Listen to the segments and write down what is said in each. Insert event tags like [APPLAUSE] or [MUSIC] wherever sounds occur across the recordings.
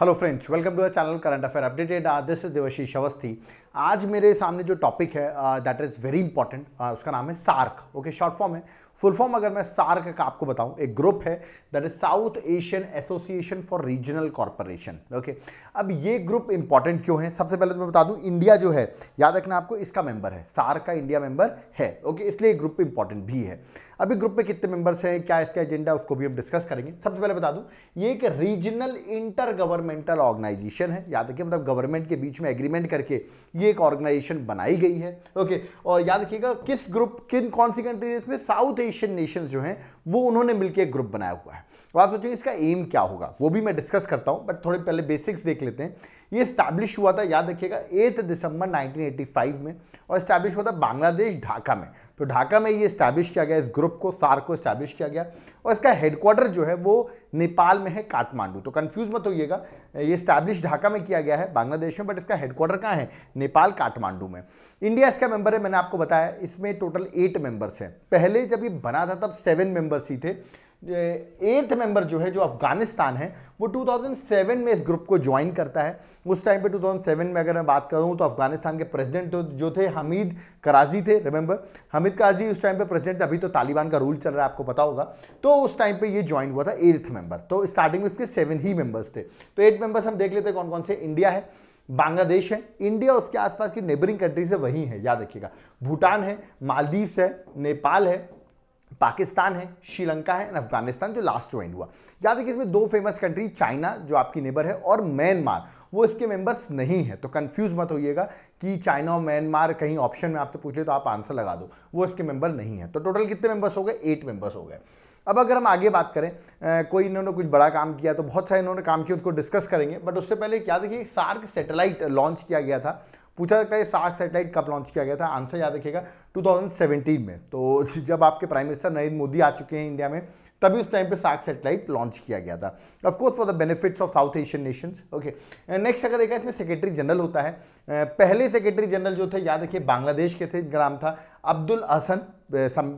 Hello friends welcome to our channel current affair updated this is Devashish Awasthi आज मेरे सामने जो टॉपिक है दैट इज़ वेरी इंपॉर्टेंट उसका नाम है सार्क ओके शॉर्ट फॉर्म है फुल फॉर्म अगर मैं सार्क का आपको बताऊं एक ग्रुप है that is South Asian association for regional corporation okay अब ये ग्रुप इंपॉर्टेंट क्यों है सबसे पहले तो मैं बता दूं इंडिया जो है याद रखना आपको इसका मेंबर है सार्क का इंडिया मेंबर है ओके okay? इसलिए ग्रुप इंपॉर्टेंट भी है अभी ग्रुप में कितने मेंबर्स हैं क्या इसका एजेंडा उसको भी हम डिस्कस करेंगे सबसे पहले बता दूं ये एक रीजनल इंटर गवर्नमेंटल ऑर्गेनाइजेशन है याद रखिए मतलब गवर्नमेंट के बीच में एग्रीमेंट करके ये एक ऑर्गेनाइजेशन बनाई गई है ओके और याद रखिएगा किस ग्रुप किन कौन सी कंट्रीज में साउथ एशियन नेशन जो हैं वो उन्होंने मिलकर एक ग्रुप बनाया हुआ है तो आप सोचेंगे इसका एम क्या होगा वो भी मैं डिस्कस करता हूँ बट थोड़े पहले बेसिक्स देख लेते हैं ये स्टैब्लिश हुआ था याद रखिएगा एट दिसंबर 1985 में और स्टैब्लिश हुआ था बांग्लादेश ढाका में तो ढाका में ये स्टैब्लिश किया गया इस ग्रुप को सार को इस्टैब्लिश किया गया और इसका हेडक्वार्टर जो है वो नेपाल में है काठमांडू तो कन्फ्यूज मत होइएगा ये स्टैब्लिश ढाका में किया गया है बांग्लादेश में बट इसका हेडक्वार्टर कहाँ है नेपाल काठमांडू में इंडिया इसका मेंबर है मैंने आपको बताया इसमें टोटल एट मेंबर्स हैं पहले जब ये बना था तब सेवन मेंबर्स ही थे एथ मेंबर जो है जो अफगानिस्तान है वो 2007 में इस ग्रुप को ज्वाइन करता है उस टाइम पे 2007 में अगर मैं बात करूँ तो अफगानिस्तान के प्रेसिडेंट तो जो थे हमीद कराजी थे रिमेंबर हमीद कराजी उस टाइम पे प्रेसिडेंट अभी तो तालिबान का रूल चल रहा है आपको पता होगा तो उस टाइम पे ये ज्वाइन हुआ था एट्थ मेंबर तो स्टार्टिंग में उसके सेवन ही मेंबर्स थे तो एट मेंबर्स हम देख लेते कौन कौन से इंडिया है बांग्लादेश है इंडिया उसके आसपास की नेबरिंग कंट्रीज है वहीं है याद रखिएगा भूटान है मालदीव्स है नेपाल है पाकिस्तान है श्रीलंका है एंड अफगानिस्तान जो लास्ट ज्वाइन हुआ याद रखिए इसमें दो फेमस कंट्री चाइना जो आपकी नेबर है और म्यांमार वो इसके मेंबर्स नहीं है तो कंफ्यूज मत होइएगा कि चाइना और म्यांमार कहीं ऑप्शन में आपसे पूछे तो आप आंसर लगा दो वो इसके मेंबर नहीं है तो टोटल कितने मेंबर्स हो गए एट मेंबर्स हो गए अब अगर हम आगे बात करें आ, कोई इन्होंने कुछ बड़ा काम किया तो बहुत सारे इन्होंने काम किया उसको डिस्कस करेंगे बट उससे पहले क्या देखिए सार्क सेटेलाइट लॉन्च किया गया था पूछा जाता है सार्क सेटेलाइट कब लॉन्च किया गया था आंसर याद रखिएगा 2017 में तो जब आपके प्राइम मिनिस्टर नरेंद्र मोदी आ चुके हैं इंडिया में तभी उस टाइम पे साक सैटेलाइट लॉन्च किया गया था of course for the benefits of South Asian nations okay next अगर देखा इसमें सेक्रेटरी जनरल होता है पहले सेक्रेटरी जनरल जो थे याद रखिए बांग्लादेश के थे इनका नाम था अब्दुल हसन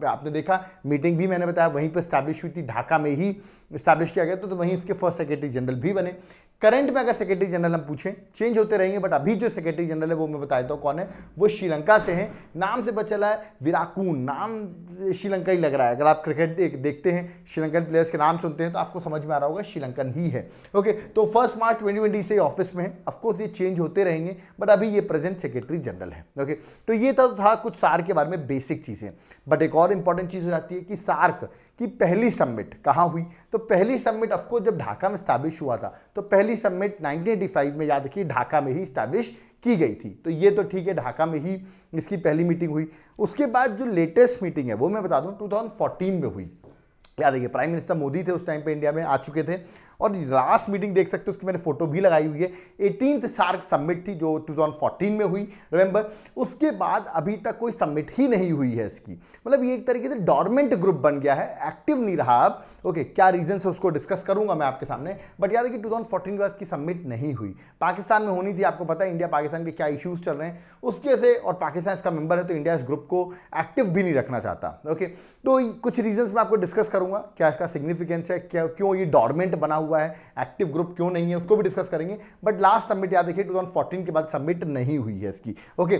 आपने देखा मीटिंग भी मैंने बताया वहीं पर स्टैब्लिश हुई थी ढाका में ही स्टैब्लिश किया गया तो, तो वहीं इसके फर्स्ट सेक्रेटरी जनरल भी बने करंट में अगर सेक्रेटरी जनरल हम पूछें चेंज होते रहेंगे बट अभी जो सेक्रेटरी जनरल है वो मैं बता हूँ कौन है वो श्रीलंका से है नाम से चला है विराकून नाम श्रीलंका ही लग रहा है अगर आप क्रिकेट देखते हैं श्रीलंकन प्लेयर्स के नाम सुनते हैं तो आपको समझ में आ रहा होगा श्रीलंकन ही है ओके तो फर्स्ट मार्च ट्वेंटी से ऑफिस में है ऑफकोर्स ये चेंज होते रहेंगे बट अभी ये प्रेजेंट सेक्रेटरी जनरल है ओके तो ये तो था कुछ सार के बारे में बेसिक चीज़ें बट एक और इंपॉर्टेंट चीज़ हो जाती है कि सार्क कि पहली सबमिट कहाँ हुई तो पहली समिट ऑफकोर्स जब ढाका में स्टैब्लिश हुआ था तो पहली समिट 1985 में याद रखिए ढाका में ही स्टैब्लिश की गई थी तो ये तो ठीक है ढाका में ही इसकी पहली मीटिंग हुई उसके बाद जो लेटेस्ट मीटिंग है वो मैं बता दूँ 2014 में हुई याद रखिए प्राइम मिनिस्टर मोदी थे उस टाइम पे इंडिया में आ चुके थे और लास्ट मीटिंग देख सकते हो उसकी मैंने फोटो भी लगाई हुई है एटीन सार्क सबमिट थी जो 2014 में हुई रिमेंबर उसके बाद अभी तक कोई सबमिट ही नहीं हुई है इसकी मतलब ये एक तरीके से डॉर्मेंट ग्रुप बन गया है एक्टिव नहीं रहा अब ओके क्या रीजन है उसको डिस्कस करूंगा मैं आपके सामने बट याद है कि टू थाउजेंड फोर्टीन के बाद इसकी सबमिट नहीं हुई पाकिस्तान में होनी थी आपको पता है इंडिया पाकिस्तान के क्या इश्यूज चल रहे हैं उसके से और पाकिस्तान इसका मेंबर है तो इंडिया इस ग्रुप को एक्टिव भी नहीं रखना चाहता ओके तो कुछ रीजन मैं आपको डिस्कस करूंगा क्या इसका सिग्निफिकेंस है क्या क्यों ये डॉर्मेंट बना हुआ हुआ है एक्टिव ग्रुप क्यों नहीं है उसको भी डिस्कस करेंगे बट लास्ट सबमिट याद रखिए 2014 के बाद सबमिट नहीं हुई है इसकी ओके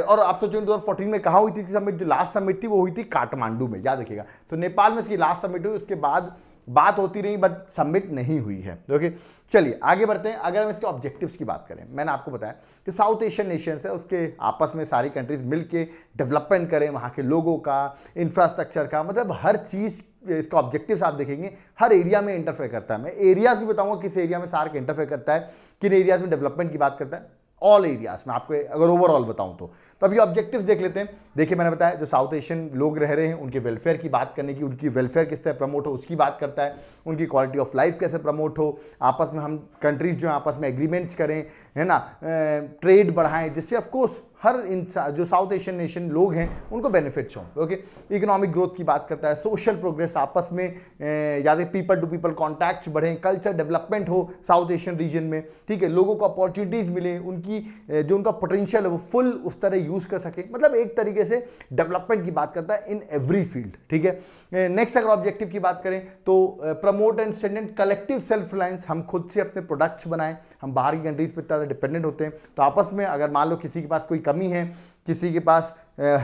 और आप सोचो 2014 में कहा हुई थी सबमिट जो लास्ट सबमिट थी वो हुई थी काठमांडू में याद रखिएगा तो नेपाल में इसकी लास्ट सबमिट हुई उसके बाद बात होती रही बट सबमिट नहीं हुई है ओके चलिए आगे बढ़ते हैं अगर हम इसके ऑब्जेक्टिव्स की बात करें मैंने आपको बताया कि साउथ एशियन नेशंस है उसके आपस में सारी कंट्रीज मिलके डेवलपमेंट करें वहाँ के लोगों का इंफ्रास्ट्रक्चर का मतलब हर चीज़ इसका ऑब्जेक्टिव आप देखेंगे हर एरिया में इंटरफेयर करता है मैं एरियाज भी बताऊंगा किस एरिया में सार्क इंटरफेयर करता है किन एरियाज में डेवलपमेंट की बात करता है ऑल एरियाज में आपको अगर ओवरऑल बताऊं तो तो ये ऑब्जेक्टिव्स देख लेते हैं देखिए मैंने बताया जो साउथ एशियन लोग रह रहे हैं उनके वेलफेयर की बात करने की उनकी वेलफेयर किस तरह प्रमोट हो उसकी बात करता है उनकी क्वालिटी ऑफ लाइफ कैसे प्रमोट हो आपस में हम कंट्रीज जो हैं आपस में एग्रीमेंट्स करें है ना ट्रेड बढ़ाएं जिससे ऑफकोर्स हर इंसान जो साउथ एशियन नेशन लोग हैं उनको बेनिफिट्स हों ओके इकोनॉमिक ग्रोथ की बात करता है सोशल प्रोग्रेस आपस में याद पीपल टू पीपल कॉन्टैक्ट्स बढ़ें कल्चर डेवलपमेंट हो साउथ एशियन रीजन में ठीक है लोगों को अपॉर्चुनिटीज़ मिले उनकी जो उनका पोटेंशियल है वो फुल उस तरह यूज़ कर सके मतलब एक तरीके से डेवलपमेंट की बात करता है इन एवरी फील्ड ठीक है नेक्स्ट अगर ऑब्जेक्टिव की बात करें तो प्रमोट एंड स्टेंडेंट कलेक्टिव सेल्फ रिलायंस हम खुद से अपने प्रोडक्ट्स बनाएं हम बाहर की कंट्रीज पर इतना डिपेंडेंट होते हैं तो आपस में अगर मान लो किसी के पास कोई कमी है किसी के पास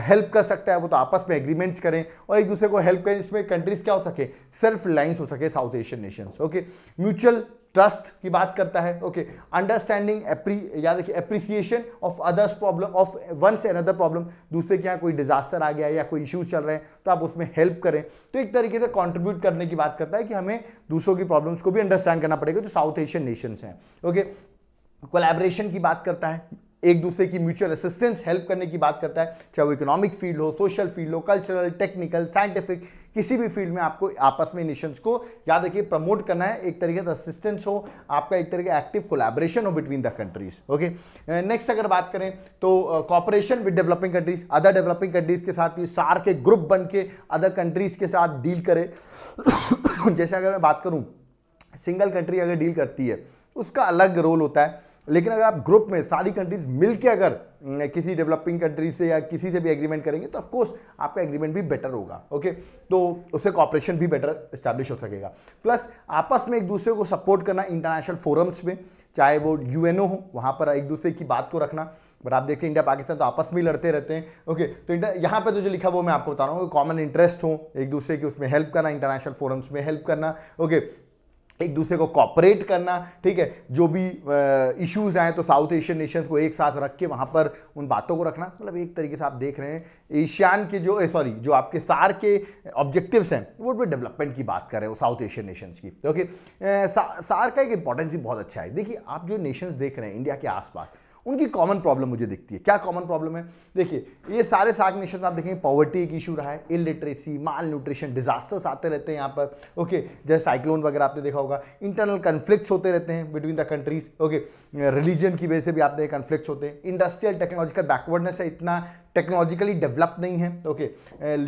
हेल्प कर सकता है वो तो आपस में एग्रीमेंट्स करें और एक दूसरे को हेल्प करें इसमें कंट्रीज क्या हो सके सेल्फ रिलायंस हो सके South Asian nations okay mutual trust की बात करता है ओके अंडरस्टैंडिंग याद रखिए appreciation of others problem of one से अनदर प्रॉब्लम दूसरे के यहाँ कोई डिजास्टर आ गया या कोई इश्यूज चल रहे हैं तो आप उसमें हेल्प करें तो एक तरीके से कॉन्ट्रीब्यूट करने की बात करता है कि हमें दूसरों की प्रॉब्लम्स को भी अंडरस्टैंड करना पड़ेगा जो साउथ एशियन नेशंस हैं ओके कोलेबरेशन की बात करता है एक दूसरे की म्यूचुअल असिस्टेंस हेल्प करने की बात करता है चाहे वो इकोनॉमिक फील्ड हो सोशल फील्ड हो कल्चरल टेक्निकल साइंटिफिक किसी भी फील्ड में आपको आपस में नेशंस को याद रखिए प्रमोट करना है एक तरीके से असिस्टेंस हो आपका एक तरीके एक्टिव कोलैबोरेशन हो between the countries okay next अगर बात करें तो cooperation with developing countries other developing countries के साथ सार के ग्रुप बन के अदर कंट्रीज के साथ डील करें [COUGHS] जैसे अगर मैं बात करूँ सिंगल कंट्री अगर डील करती है उसका अलग रोल होता है लेकिन अगर आप ग्रुप में सारी कंट्रीज मिलकर अगर किसी डेवलपिंग कंट्री से या किसी से भी एग्रीमेंट करेंगे तो ऑफकोर्स आपका एग्रीमेंट भी बेटर होगा ओके तो उससे कॉपरेशन भी बेटर इस्टेब्लिश हो सकेगा प्लस आपस में एक दूसरे को सपोर्ट करना इंटरनेशनल फोरम्स में चाहे वो यू हो वहाँ पर एक दूसरे की बात को रखना बट आप देखें इंडिया पाकिस्तान तो आपस में ही लड़ते रहते हैं ओके तो इंडिया यहाँ पर तो जो लिखा वो मैं आपको बता रहा हूँ कॉमन इंटरेस्ट हो एक दूसरे की उसमें हेल्प करना इंटरनेशनल फोरम्स में हेल्प करना ओके एक दूसरे को कॉपरेट करना ठीक है जो भी इश्यूज आए तो साउथ एशियन नेशंस को एक साथ रख के वहां पर उन बातों को रखना मतलब एक तरीके से आप देख रहे हैं एशियान के जो सॉरी जो आपके सार के ऑब्जेक्टिव्स हैं वो भी डेवलपमेंट की बात कर रहे हो साउथ एशियन नेशंस की ओके तो, सार का एक इंपॉर्टेंस भी बहुत अच्छा है देखिए आप जो नेशंस देख रहे हैं इंडिया के आसपास उनकी कॉमन प्रॉब्लम मुझे दिखती है क्या कॉमन प्रॉब्लम है देखिए ये सारे साग नेशन आप देखेंगे पॉवर्टी एक इशू रहा है इलिटरेसी माल न्यूट्रिशन डिजास्टर्स आते रहते हैं यहाँ पर ओके जैसे साइक्लोन वगैरह आपने देखा होगा इंटरनल कन्फ्लिक्ट होते रहते हैं between the countries okay religion की वजह से भी आपने कन्फ्लिक्ट होते हैं इंडस्ट्रियल टेक्नोलॉजिकल बैकवर्डनेस है इतना टेक्नोलॉजिकली डेवलप नहीं है ओके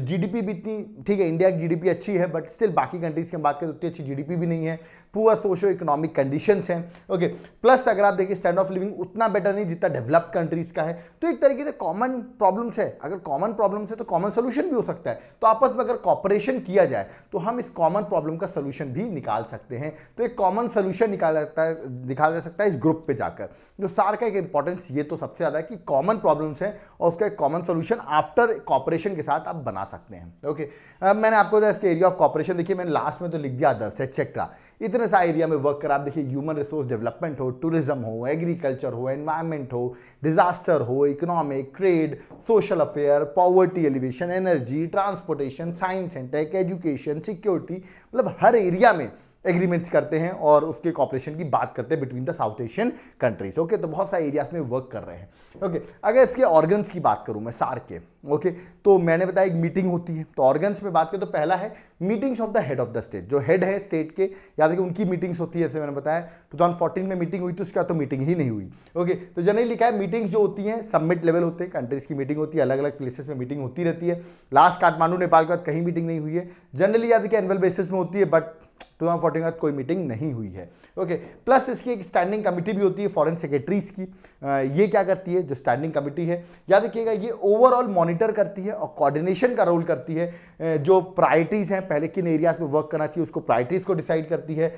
जीडीपी भी इतनी ठीक है इंडिया की जीडीपी अच्छी है बट स्टिल बाकी कंट्रीज़ की हम बात करें तो उतनी अच्छी जीडीपी भी नहीं है पुअर सोशो इकोनॉमिक कंडीशन हैं ओके प्लस अगर आप देखिए स्टैंड ऑफ लिविंग उतना बेटर नहीं जितना डेवलप्ड कंट्रीज का है तो एक तरीके से कॉमन प्रॉब्लम्स है अगर कॉमन प्रॉब्लम्स है तो कॉमन सोल्यूशन भी हो सकता है तो आपस में अगर कॉपरेशन किया जाए तो हम इस कॉमन प्रॉब्लम का सोल्यूशन भी निकाल सकते हैं तो एक कॉमन सोल्यूशन निकाला जाता है निकाला जा सकता है इस ग्रुप पर जाकर जो सार का एक इंपॉर्टेंस ये तो सबसे ज़्यादा है कि कॉमन प्रॉब्लम्स हैं और उसका एक कॉमन सोल्यूशन आफ्टर कॉपरेशन के साथ आप बना सकते हैं ओके अब मैंने आपको इसके एरिया ऑफ कॉपरेशन देखिए मैंने लास्ट में तो लिख दिया अदर्स एक्सेट्रा इतने सारे एरिया में वर्क करा आप देखिए ह्यूमन रिसोर्स डेवलपमेंट हो टूरिज्म हो एग्रीकल्चर हो एनवायरमेंट हो डिजास्टर हो economic trade social affair poverty alleviation energy transportation science and tech education security मतलब हर एरिया में एग्रीमेंट्स करते हैं और उसके कॉपरेशन की बात करते हैं between the South Asian countries okay तो बहुत सारे एरियाज में वर्क कर रहे हैं ओके अगर इसके ऑर्गन्स की बात करूँ मैं सार के ओके तो मैंने बताया एक मीटिंग होती है तो ऑर्गन्स में बात करें तो पहला है meetings of the head of the state जो हेड है स्टेट के याद रखिए उनकी मीटिंग्स होती है जैसे मैंने बताया 2014 में मीटिंग हुई तो उसके बाद तो मीटिंग ही नहीं हुई ओके तो जनरली लिखा है मीटिंग्स जो होती हैं सबमिट लेवल होते हैं कंट्रीज की मीटिंग होती है अलग अलग प्लेसेस में मीटिंग होती रहती है लास्ट काठमांडू नेपाल के बाद कहीं मीटिंग नहीं हुई है जनरली याद रखिए एनुअल बेसिस में होती है बट टू थाउजेंड बाद कोई मीटिंग नहीं हुई है ओके प्लस इसकी एक स्टैंडिंग कमेटी भी होती है फॉरेन सेक्रेटरीज की आ, ये क्या करती है जो स्टैंडिंग कमेटी है याद रखिएगा ये ओवरऑल मॉनिटर करती है और कोऑर्डिनेशन का रोल करती है जो प्रायरिटीज़ हैं पहले किन एरियाज में वर्क करना चाहिए उसको प्रायरिटीज़ को डिसाइड करती है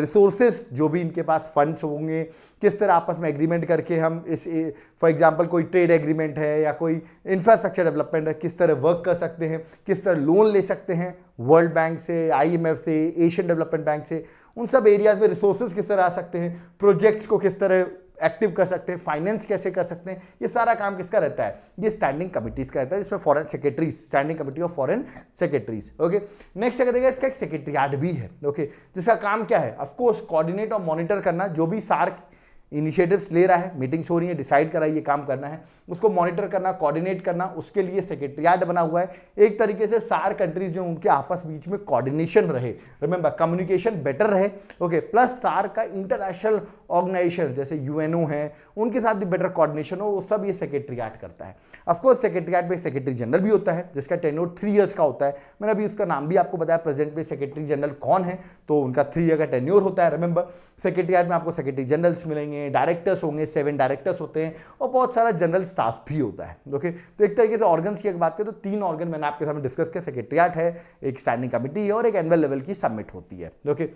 रिसोर्सेज जो भी इनके पास फंड्स होंगे किस तरह आपस में एग्रीमेंट करके हम इस फॉर एग्जांपल कोई ट्रेड एग्रीमेंट है या कोई इंफ्रास्ट्रक्चर डेवलपमेंट है किस तरह वर्क कर सकते हैं किस तरह लोन ले सकते हैं वर्ल्ड बैंक से आईएमएफ से एशियन डेवलपमेंट बैंक से उन सब एरियाज में रिसोर्सेज किस तरह आ सकते हैं प्रोजेक्ट्स को किस तरह एक्टिव कर सकते हैं फाइनेंस कैसे कर सकते हैं ये सारा काम किसका रहता है ये स्टैंडिंग कमिटीज का रहता है जिसमें foreign secretaries standing committee of foreign secretaries okay next क्या देगा इसका एक सेक्रेटरीट भी है ओके okay? जिसका काम क्या है ऑफकोर्स कोऑर्डिनेट और मॉनिटर करना जो भी सार्क इनिशिएटिव्स ले रहा है मीटिंग्स हो रही है डिसाइड कर रहा है ये काम करना है उसको मॉनिटर करना कोऑर्डिनेट करना उसके लिए सेक्रेटरियाट बना हुआ है एक तरीके से सार कंट्रीज जो उनके आपस बीच में कोऑर्डिनेशन रहे रिमेंबर कम्युनिकेशन बेटर रहे ओके प्लस सार का इंटरनेशनल ऑर्गेनाइजेशन जैसे यूएनओ है उनके साथ भी बेटर कॉर्डिनेशन हो वो सब ये सेक्रेटरियाट करता है अफकोर्स सेक्रेटरीट में सेक्रेटरी जनरल भी होता है जिसका टेन्योर थ्री ईयर्स का होता है मैंने अभी उसका नाम भी आपको बताया प्रेजेंट में सेक्रेटरी जनरल कौन है तो उनका थ्री ईयर का टेन्योर होता है रिमेंबर सेक्रेटरीट में आपको सेक्रेटरी जनरल्स मिलेंगे डायरेक्टर्स होंगे सेवन डायरेक्टर्स होते हैं और बहुत सारा जनरल स्टाफ भी होता है ओके तो एक तरीके से ऑर्गन्स की अगर बात करें तो तीन ऑर्गन मैंने आपके सामने डिस्कस किया सेक्रेटरीट है एक स्टैंडिंग कमिटी है और एक एनुअल लेवल की सबमिट होती है ओके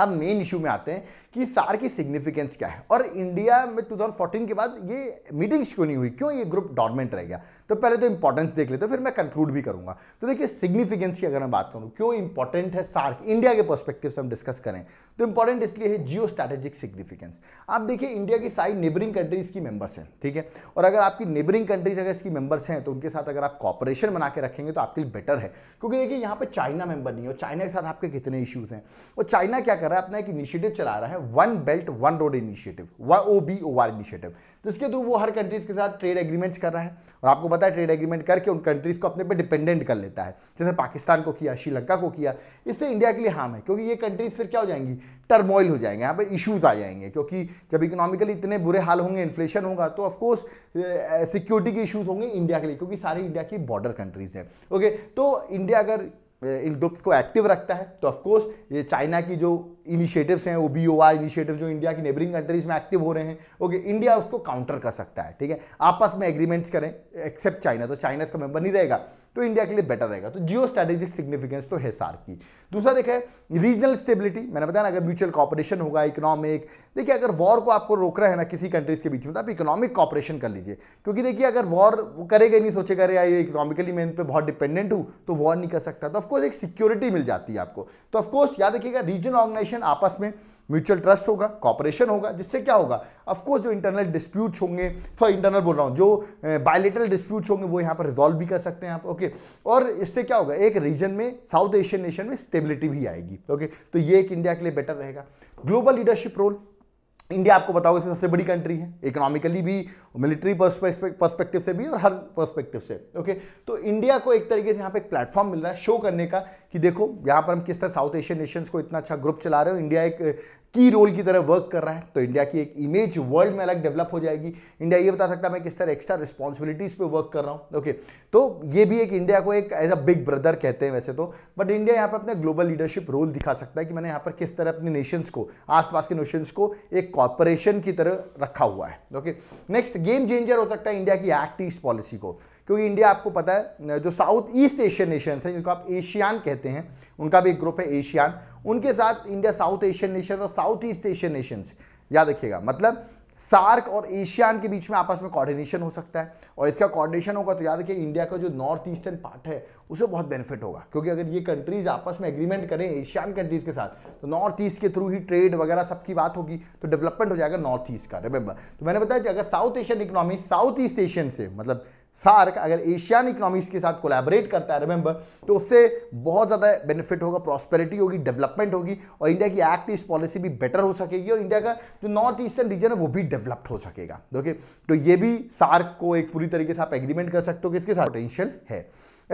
अब मेन इशू में आते हैं कि सार की सिग्निफिकेंस क्या है और इंडिया में 2014 के बाद ये मीटिंग्स क्यों नहीं हुई क्यों ये ग्रुप डॉर्मेंट रह गया तो पहले तो इंपॉर्टेंस देख लेते हैं फिर मैं कंक्लूड भी करूंगा तो देखिए सिग्निफिकेंस की अगर मैं बात करूँ क्यों इंपॉर्टेंट है सार्क इंडिया के पर्सपेक्टिव से हम डिस्कस करें तो इंपॉर्टेंट इसलिए है जियो स्ट्रेटेजिक सिग्निफिकेंस आप देखिए इंडिया की सारी नेबरिंग कंट्रीज की मेंबर्स हैं ठीक है और अगर आपकी नेबरिंग कंट्रीज अगर इसकी मेंबर्स हैं तो उनके साथ अगर आप कॉपरेशन बना के रखेंगे तो आपके लिए बेटर है क्योंकि देखिए यहाँ पर चाइना मेंबर नहीं है चाइना के साथ आपके कितने इश्यूज़ हैं और चाइना क्या कर रहा है अपना एक इनिशिएटिव चला रहा है one belt one road initiative Y O B O R initiative जिसके थ्रू वो हर कंट्रीज़ के साथ ट्रेड एग्रीमेंट्स कर रहा है और आपको पता है ट्रेड एग्रीमेंट करके उन कंट्रीज़ को अपने पे डिपेंडेंट कर लेता है जैसे पाकिस्तान को किया श्रीलंका को किया इससे इंडिया के लिए हार्म है क्योंकि ये कंट्रीज़ फिर क्या हो जाएंगी टर्मोइल हो जाएंगे यहाँ पर इशूज़ आ जाएंगे क्योंकि जब इकोनॉमिकली इतने बुरे हाल होंगे इन्फ्लेशन होगा तो ऑफकोर्स सिक्योरिटी के इशूज़ होंगे इंडिया के लिए क्योंकि सारी इंडिया की बॉर्डर कंट्रीज़ है ओके तो इंडिया अगर इन ग्रुप्स को एक्टिव रखता है तो ऑफकोर्स ये चाइना की जो इनिशिएटिव्स हैं वो बी ओ आर इनिशिएटिव जो इंडिया की नेबरिंग कंट्रीज में एक्टिव हो रहे हैं ओके इंडिया उसको काउंटर कर सकता है ठीक है आपस में एग्रीमेंट्स करें एक्सेप्ट चाइना तो चाइना इसका मेंबर नहीं रहेगा तो इंडिया के लिए बेटर रहेगा तो जियो स्ट्रैटेजिक सिग्निफिकेंस तो है सार की दूसरा देखा है रीजनल स्टेबिलिटी मैंने बताया ना अगर म्यूचुअल कॉपरेशन होगा इकोनॉमिक देखिए अगर वॉर को आपको रोक रहा है ना किसी कंट्रीज के बीच में तो आप इकोनॉमिक कॉपरेशन कर लीजिए क्योंकि देखिए अगर वॉर वो करेगा नहीं सोचेगा अरे ये इकोनॉमिकली मैं इन पर बहुत डिपेंडेंट हूँ तो वॉर नहीं कर सकता तो ऑफकोर्स एक सिक्योरिटी मिल जाती है आपको तो ऑफकोर्स याद रखिएगा रीजनल ऑर्गेनाइजेशन आपस में म्यूचुअल ट्रस्ट होगा कॉपरेशन होगा जिससे क्या होगा अफकोर्स जो इंटरनल डिस्प्यूट्स होंगे सॉरी इंटरनल बोल रहा हूँ जो बायोलिटरल डिस्प्यूट्स होंगे वो यहाँ पर रिजॉल्व भी कर सकते हैं आप ओके और इससे क्या होगा एक रीजन में साउथ एशियन नेशन में स्टेबिलिटी भी आएगी ओके तो ये एक इंडिया के लिए बेटर रहेगा ग्लोबल लीडरशिप रोल इंडिया आपको बताओगे सबसे बड़ी कंट्री है इकोनॉमिकली भी मिलिट्री पर्सपेक्टिव से भी और हर पर्सपेक्टिव से ओके तो इंडिया को एक तरीके से यहाँ पे एक प्लेटफॉर्म मिल रहा है शो करने का कि देखो यहाँ पर हम किस तरह साउथ एशियन नेशंस को इतना अच्छा ग्रुप चला रहे हो इंडिया एक की रोल की तरह वर्क कर रहा है तो इंडिया की एक इमेज वर्ल्ड में अलग डेवलप हो जाएगी इंडिया ये बता सकता है मैं किस तरह एक्स्ट्रा रिस्पॉन्सिबिलिटीज पे वर्क कर रहा हूँ ओके तो ये भी एक इंडिया को एक एज अ बिग ब्रदर कहते हैं वैसे तो बट इंडिया यहाँ पर अपना ग्लोबल लीडरशिप रोल दिखा सकता है कि मैंने यहाँ पर किस तरह अपने नेशंस को आसपास के नेशंस को एक कॉरपोरेशन की तरह रखा हुआ है ओके नेक्स्ट गेम चेंजर हो सकता है इंडिया की एक्ट ईस्ट पॉलिसी को क्योंकि इंडिया आपको पता है जो साउथ ईस्ट एशियन नेशंस हैं जिनको आप एशियान कहते हैं उनका भी एक ग्रुप है एशियान उनके साथ इंडिया साउथ एशियन नेशन और साउथ ईस्ट एशियन नेशन याद रखिएगा मतलब सार्क और एशियान के बीच में आपस में कोऑर्डिनेशन हो सकता है और इसका कोऑर्डिनेशन होगा तो याद रखिए इंडिया का जो नॉर्थ ईस्टर्न पार्ट है उसे बहुत बेनिफिट होगा क्योंकि अगर ये कंट्रीज आपस में एग्रीमेंट करें एशियान कंट्रीज के साथ तो नॉर्थ ईस्ट के थ्रू ही ट्रेड वगैरह सबकी बात होगी तो डेवलपमेंट हो जाएगा नॉर्थ ईस्ट का रिमेंबर तो मैंने बताया कि अगर South Asian economy South East Asian से मतलब सार्क अगर एशियन इकोनॉमीज के साथ कोलैबोरेट करता है रिमेंबर तो उससे बहुत ज़्यादा बेनिफिट होगा प्रॉस्पेरिटी होगी डेवलपमेंट होगी और इंडिया की एक्ट ईस्ट पॉलिसी भी बेटर हो सकेगी और इंडिया का जो नॉर्थ ईस्टर्न रीजन है वो भी डेवलप्ड हो सकेगा ओके तो ये भी सार्क को एक पूरी तरीके से आप एग्रीमेंट कर सकते हो कि इसके साथ पोटेंशियल है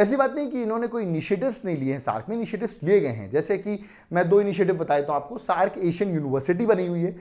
ऐसी बात नहीं कि इन्होंने कोई इनिशिएटिव्स नहीं लिए हैं सार्क में इनिशिएटिव्स लिए गए हैं जैसे कि मैं दो इनिशिएटिव बताया तो आपको सार्क एशियन यूनिवर्सिटी बनी हुई है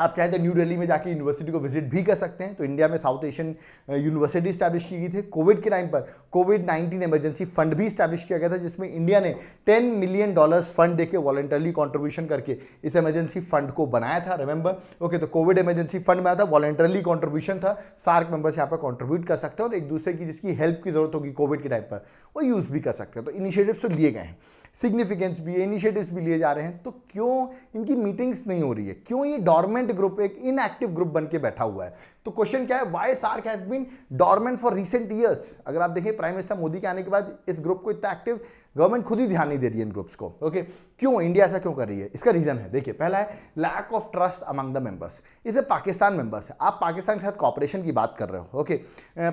आप चाहे तो न्यू दिल्ली में जाके यूनिवर्सिटी को विजिट भी कर सकते हैं तो इंडिया में साउथ एशियन यूनिवर्सिटी स्टैब्लिश की गई थी कोविड के टाइम पर कोविड 19 इमरजेंसी फंड भी स्टैब्लिश किया गया था जिसमें इंडिया ने 10 मिलियन डॉलर्स फंड देके वॉलेंटरली कॉन्ट्रीब्यूशन करके इस इमरजेंसी फंड को बनाया था रिमेंबर ओके तो कोविड इमरजेंसी फंड में था वॉलेंटरली कॉन्ट्रीब्यूशन था सार्क मेंबर्स यहाँ पर कॉन्ट्रीब्यूट कर सकते हैं और एक दूसरे की जिसकी हेल्प की जरूरत होगी कोविड के टाइम पर वो यूज़ भी कर सकते हैं तो इनिशिएटिव तो लिए गए हैं सिग्निफिकेंस भी है इनिशिएटिव्स भी लिए जा रहे हैं तो क्यों इनकी मीटिंग्स नहीं हो रही है क्यों ये डॉर्मेंट ग्रुप एक इनएक्टिव ग्रुप बन के बैठा हुआ है तो क्वेश्चन क्या है why SAARC has been dormant for recent years अगर आप देखें प्राइम मिनिस्टर मोदी के आने के बाद इस ग्रुप को इतना एक्टिव गवर्नमेंट खुद ही ध्यान नहीं दे रही है इन ग्रुप्स को ओके क्यों इंडिया ऐसा क्यों कर रही है इसका रीज़न है देखिए पहला है lack of trust among the members इसे पाकिस्तान मेंबर्स है आप पाकिस्तान के साथ कॉपरेशन की बात कर रहे हो ओके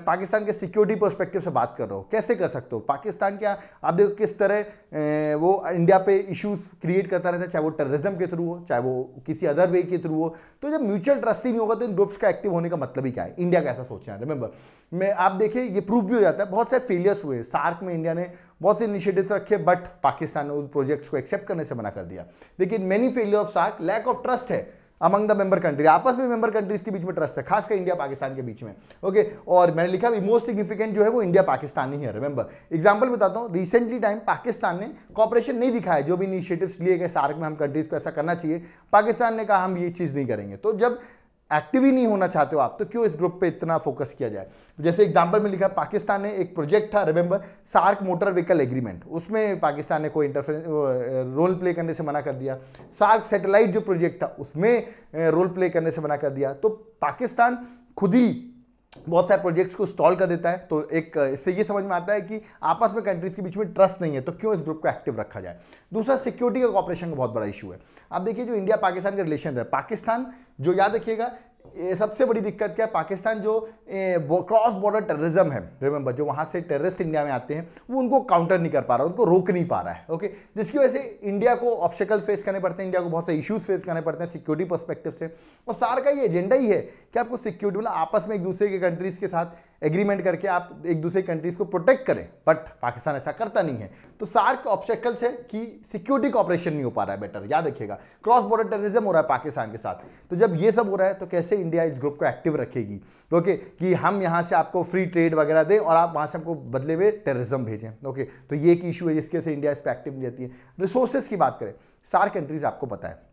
पाकिस्तान के सिक्योरिटी परस्पेक्टिव से बात कर रहे हो कैसे कर सकते हो पाकिस्तान क्या आप देखो किस तरह वो इंडिया पे इश्यूज क्रिएट करता रहता है चाहे वो टेररिज्म के थ्रू हो चाहे वो किसी अदर वे के थ्रू हो तो जब म्यूचुअल ट्रस्ट ही नहीं होगा तो इन ग्रुप्स का एक्टिव होने का मतलब ही क्या है इंडिया का ऐसा सोचना है रिमेंबर मैं आप देखिए ये प्रूफ भी हो जाता है बहुत सारे फेलियर्स हुए सार्क में इंडिया ने बहुत से इनिशिएटिव्स रखे बट पाकिस्तान ने उन प्रोजेक्ट्स को एक्सेप्ट करने से मना कर दिया लेकिन many failure of SAARC lack of trust है अमंग द मेंबर कंट्री आपस में मेंबर कंट्रीज के बीच में ट्रस्ट है खासकर इंडिया पाकिस्तान के बीच में ओके okay, और मैंने लिखा भी मोस्ट सिग्निफिकेंट जो है वो इंडिया पाकिस्तान ही है रिमेंबर एग्जाम्पल बताता हूँ रिसेंटली टाइम पाकिस्तान ने कॉपरेशन नहीं दिखाया जो भी इनिशिएटिव्स लिए गए सार्क में हम कंट्रीज को ऐसा करना चाहिए पाकिस्तान ने कहा हम ये चीज़ नहीं करेंगे तो जब एक्टिव ही नहीं होना चाहते हो आप तो क्यों इस ग्रुप पे इतना फोकस किया जाए जैसे एग्जांपल में लिखा पाकिस्तान ने एक प्रोजेक्ट था remember SAARC motor vehicle agreement उसमें पाकिस्तान ने कोई इंटरफे रोल प्ले करने से मना कर दिया सार्क सैटेलाइट जो प्रोजेक्ट था उसमें रोल प्ले करने से मना कर दिया तो पाकिस्तान खुद ही बहुत सारे प्रोजेक्ट्स को स्टॉल कर देता है तो एक इससे ये समझ में आता है कि आपस में कंट्रीज़ के बीच में ट्रस्ट नहीं है तो क्यों इस ग्रुप को एक्टिव रखा जाए दूसरा सिक्योरिटी का कॉपरेशन का बहुत बड़ा इशू है आप देखिए जो इंडिया पाकिस्तान का रिलेशन है पाकिस्तान जो याद रखिएगा ये सबसे बड़ी दिक्कत क्या है पाकिस्तान जो क्रॉस बॉर्डर टेररिज्म है रिमेंबर जो वहाँ से टेररिस्ट इंडिया में आते हैं वो उनको काउंटर नहीं कर पा रहा उनको रोक नहीं पा रहा है ओके जिसकी वजह से इंडिया को ऑब्स्टिकल फेस करने पड़ते हैं इंडिया को बहुत से इश्यूज फेस करने पड़ते हैं सिक्योरिटी परस्पेक्टिव से और सार का ये एजेंडा ही है कि आपको सिक्योरिटी मतलब आपस में एक दूसरे के कंट्रीज़ के साथ एग्रीमेंट करके आप एक दूसरे कंट्रीज़ को प्रोटेक्ट करें बट पाकिस्तान ऐसा करता नहीं है तो सार के ऑब्स्टेकल्स है कि सिक्योरिटी का ऑपरेशन नहीं हो पा रहा है बेटर याद रखिएगा क्रॉस बॉर्डर टेररिज्म हो रहा है पाकिस्तान के साथ तो जब ये सब हो रहा है तो कैसे से इंडिया इस ग्रुप को एक्टिव रखेगी ओके कि हम यहाँ से आपको फ्री ट्रेड वगैरह दें और आप वहाँ से हमको बदले हुए टेररिज्म भेजें ओके तो ये एक इशू है जिसके से इंडिया इस पर एक्टिव नहीं रहती है रिसोर्सेज की बात करें सार कंट्रीज़ आपको पता है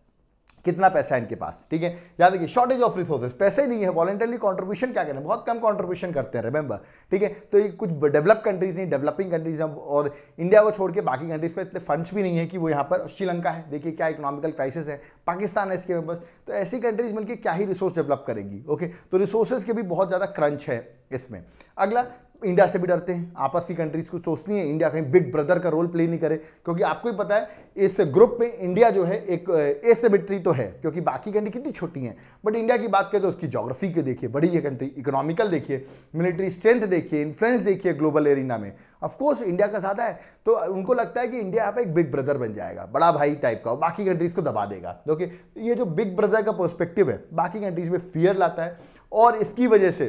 कितना पैसा है इनके पास ठीक है याद रखिए शॉर्टेज ऑफ रिसोर्सेज पैसे नहीं है वॉलेंटरली कॉन्ट्रीब्यूशन क्या करें बहुत कम कॉन्ट्रीब्यूशन करते हैं रिमेंबर ठीक है तो ये कुछ डेवलप कंट्रीज नहीं डेवलपिंग कंट्रीज हैं और इंडिया को छोड़ के बाकी कंट्रीज पर इतने फंड्स भी नहीं है कि वो यहाँ पर श्रीलंका है देखिए क्या इकोनॉमिकल क्राइसिस है पाकिस्तान है इसके मेम्बर्स तो ऐसी कंट्रीज मिलकर क्या ही रिसोर्स डेवलप करेंगी ओके तो रिसोर्सेज के भी बहुत ज़्यादा क्रंच है इसमें अगला इंडिया से भी डरते हैं आपस की कंट्रीज को सोचती है इंडिया कहीं बिग ब्रदर का रोल प्ले नहीं करे क्योंकि आपको ही पता है इस ग्रुप में इंडिया जो है एक एसेमेट्री uh, तो है क्योंकि बाकी कंट्री कितनी छोटी हैं बट इंडिया की बात करें तो उसकी जोग्राफी के देखिए बड़ी है कंट्री इकोनॉमिकल देखिए मिलिट्री स्ट्रेंथ देखिए इन्फ्लुएंस देखिए ग्लोबल एरिना में ऑफकोर्स इंडिया का ज्यादा है तो उनको लगता है कि इंडिया यहाँ पर एक बिग ब्रदर बन जाएगा बड़ा भाई टाइप का बाकी कंट्रीज़ को दबा देगा ओके ये जो बिग ब्रदर का परस्पेक्टिव है बाकी कंट्रीज में फियर लाता है और इसकी वजह से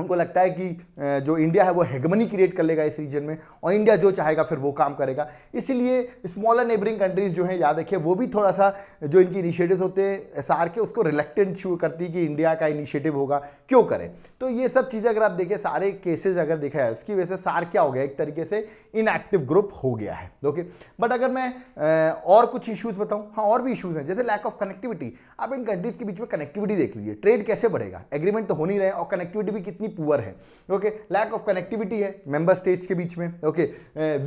उनको लगता है कि जो इंडिया है वो हेगमनी क्रिएट कर लेगा इस रीजन में और इंडिया जो चाहेगा फिर वो काम करेगा इसीलिए स्मॉलर नेबरिंग कंट्रीज़ जो हैं याद रखिए वो भी थोड़ा सा जो इनकी इनिशिएटिव्स होते हैं एस के उसको रिलेक्टेंट शो करती है कि इंडिया का इनिशिएटिव होगा क्यों करें तो ये सब चीज़ें अगर आप देखें सारे केसेज अगर देखा है उसकी वजह से सार क्या हो गया एक तरीके से इनएक्टिव ग्रुप हो गया है ओके बट अगर मैं और कुछ इश्यूज बताऊं हाँ और भी इश्यूज हैं जैसे लैक ऑफ कनेक्टिविटी आप इन कंट्रीज के बीच में कनेक्टिविटी देख लीजिए ट्रेड कैसे बढ़ेगा एग्रीमेंट तो हो नहीं रहे और कनेक्टिविटी भी कितनी पुअर है ओके लैक ऑफ कनेक्टिविटी है मेंबर स्टेट्स के बीच में ओके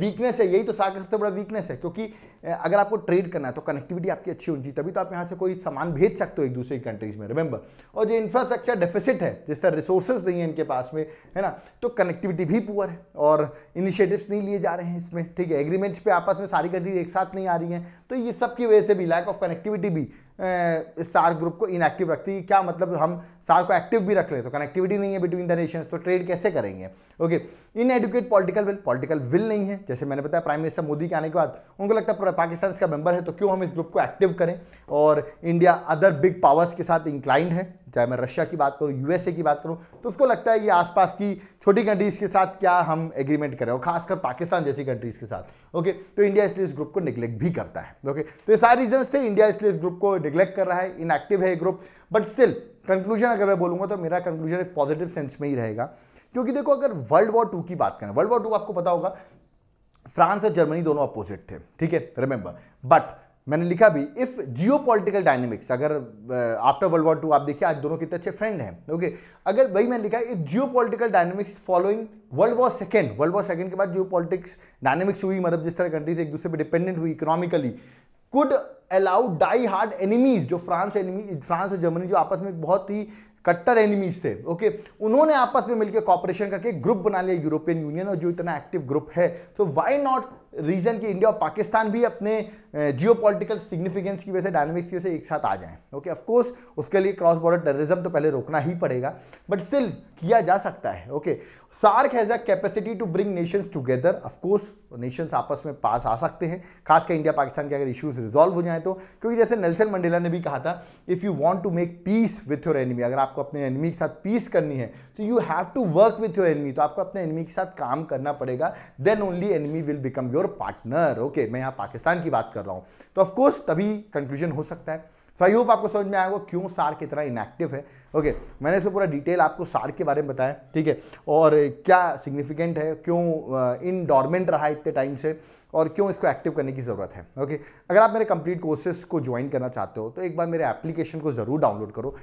वीकनेस है यही तो सागर सबसे बड़ा वीकनेस है क्योंकि अगर आपको ट्रेड करना है तो कनेक्टिविटी आपकी अच्छी होनी चाहिए तभी तो आप यहाँ से कोई सामान भेज सकते हो एक दूसरे की कंट्रीज में रिमेंबर और जो इंफ्रास्ट्रक्चर डेफिसिट है जिस तरह रिसोर्सेज नहीं है इनके पास में है ना तो कनेक्टिविटी भी पुअर है और इनिशिएटिव्स नहीं लिए लिए जा रहे हैं इसमें ठीक है एग्रीमेंट्स पे आपस में सारी कंट्रीज एक साथ नहीं आ रही हैं तो ये सब की वजह से भी लैक ऑफ कनेक्टिविटी भी इस सार ग्रुप को इनएक्टिव रखती है क्या मतलब हम साल को एक्टिव भी रख ले तो कनेक्टिविटी नहीं है बिटवीन द नेशंस तो ट्रेड कैसे करेंगे okay inadequate political will political will नहीं है जैसे मैंने बताया प्राइम मिनिस्टर मोदी के आने के बाद उनको लगता है पाकिस्तान इसका मेंबर है तो क्यों हम इस ग्रुप को एक्टिव करें और इंडिया अदर बिग पावर्स के साथ इंक्लाइंड है चाहे मैं रशिया की बात करूँ यूएसए की बात करूँ तो उसको लगता है ये आसपास की छोटी कंट्रीज़ के साथ क्या हम एग्रीमेंट करें और खासकर पाकिस्तान जैसी कंट्रीज़ के साथ ओके तो इंडिया इसलिए इस ग्रुप को निग्लेक्ट भी करता है ओके तो ये सारे रीजन्स थे इंडिया इसलिए इस ग्रुप को निग्लेक्ट कर रहा है इनएक्टिव है ये ग्रुप बट स्टिल कंक्लूजन अगर मैं बोलूंगा तो मेरा कंक्लूजन एक पॉजिटिव सेंस में ही रहेगा क्योंकि देखो अगर वर्ल्ड वॉर टू की बात करें वर्ल्ड वॉर टू आपको पता होगा फ्रांस और जर्मनी दोनों अपोजिट थे ठीक है रिमेंबर बट मैंने लिखा भी इफ़ जियो पोलिटिकल डायनेमिक्स अगर आफ्टर वर्ल्ड वॉर टू आप देखिए आज दोनों कितने अच्छे फ्रेंड हैं ओके अगर वही मैंने लिखा if geopolitical dynamics following world war second world war second के बाद जियो पॉलिटिक्स डायनेमिक्स हुई मतलब जिस तरह कंट्रीज एक दूसरे पर डिपेंडेंट हुई economically could allow die hard enemies जो फ्रांस एनिमी फ्रांस और जर्मनी जो आपस में बहुत ही कट्टर एनिमीज थे ओके उन्होंने आपस में मिलकर कॉपरेशन करके ग्रुप बना लिया यूरोपियन यूनियन और जो इतना एक्टिव ग्रुप है तो वाई नॉट रीज़न कि इंडिया और पाकिस्तान भी अपने जियो पोलिटिकल सिग्निफिकेंस की वजह से डायनेमिक्स की वजह से एक साथ आ जाएं ओके ऑफकोर्स उसके लिए क्रॉस बॉर्डर टेररिज्म तो पहले रोकना ही पड़ेगा बट स्टिल किया जा सकता है okay SAARC has a capacity to bring nations together of course nations आपस में पास आ सकते हैं खासकर इंडिया पाकिस्तान के अगर इश्यूज रिजॉल्व हो जाए तो क्योंकि जैसे नेल्सन मंडेला ने भी कहा था if you want to make peace with your enemy अगर आपको अपने एनिमी के साथ पीस करनी है तो you have to work with your enemy तो आपको अपने एनमी के साथ काम करना पड़ेगा then only enemy will become your partner okay मैं यहाँ पाकिस्तान की बात कर रहा हूँ तो ऑफकोर्स तभी कंक्लूजन हो सकता है सो आई होप आपको समझ में आएगा क्यों सार कितना इनएक्टिव है ओके okay, मैंने इसे पूरा डिटेल आपको सार के बारे में बताया ठीक है और क्या सिग्निफिकेंट है क्यों इन डॉर्मेंट रहा इतने टाइम से और क्यों इसको एक्टिव करने की ज़रूरत है ओके अगर आप मेरे कंप्लीट कोर्सेज को ज्वाइन करना चाहते हो तो एक बार मेरे एप्लीकेशन को ज़रूर डाउनलोड करो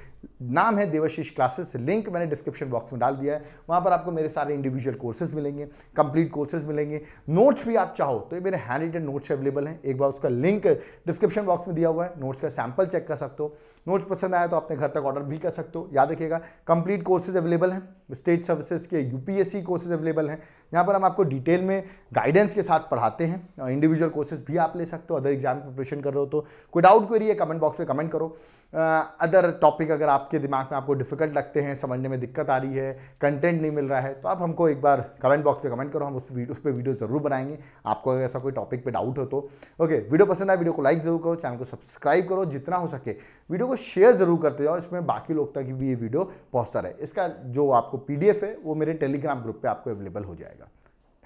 नाम है देवशीष क्लासेस लिंक मैंने डिस्क्रिप्शन बॉक्स में डाल दिया है वहाँ पर आपको मेरे सारे इंडिविजुअल कोर्सेज मिलेंगे कंप्लीट कोर्सेज मिलेंगे नोट्स भी आप चाहो तो ये मेरे हैंड रिटेड नोट्स अवेलेबल हैं एक बार उसका लिंक डिस्क्रिप्शन बॉक्स में दिया हुआ है नोट्स का सैम्पल चेक कर सकते हो नोट्स पसंद आया तो अपने घर तक ऑर्डर भी कर सकते हो याद रखिएगा कंप्लीट कोर्सेज अवेलेबल हैं स्टेट सर्विसेज के यूपीएससी कोर्सेज अवेलेबल हैं यहाँ पर हम आपको डिटेल में गाइडेंस के साथ पढ़ाते हैं इंडिविजुअल uh, कोर्सेज भी आप ले सकते हो अदर एग्जाम प्रिपरेशन कर रहे हो तो कोई डाउट क्वेरी है कमेंट बॉक्स में कमेंट करो अदर टॉपिक अगर आपके दिमाग में आपको डिफ़िकल्ट लगते हैं समझने में दिक्कत आ रही है कंटेंट नहीं मिल रहा है तो आप हमको एक बार कमेंट बॉक्स में कमेंट करो हम उस वीडियो उस पर वीडियो ज़रूर बनाएंगे आपको अगर ऐसा कोई टॉपिक पे डाउट हो तो ओके वीडियो पसंद आए वीडियो को लाइक ज़रूर करो चैनल को सब्सक्राइब करो जितना हो सके वीडियो को शेयर ज़रूर करते जाओ इसमें बाकी लोग तक भी ये वीडियो पहुँचता रहे इसका जो आपको पी है वो मेरे टेलीग्राम ग्रुप पर आपको अवेलेबल हो जाएगा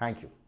थैंक यू